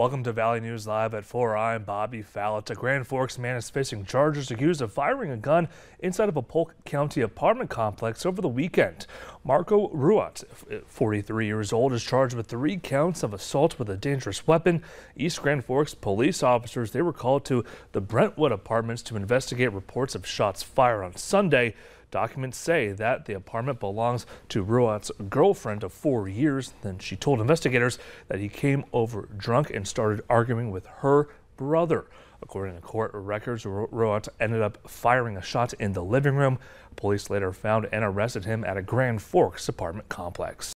Welcome to Valley News Live at 4. I'm Bobby Fallett. A Grand Forks man is facing charges accused of firing a gun inside of a Polk County apartment complex over the weekend. Marco Ruat, 43 years old, is charged with three counts of assault with a dangerous weapon. East Grand Forks police officers, they were called to the Brentwood apartments to investigate reports of shots fired on Sunday. Documents say that the apartment belongs to Ruat's girlfriend of four years. Then she told investigators that he came over drunk and started arguing with her brother. According to court records, Ruat ended up firing a shot in the living room. Police later found and arrested him at a Grand Forks apartment complex.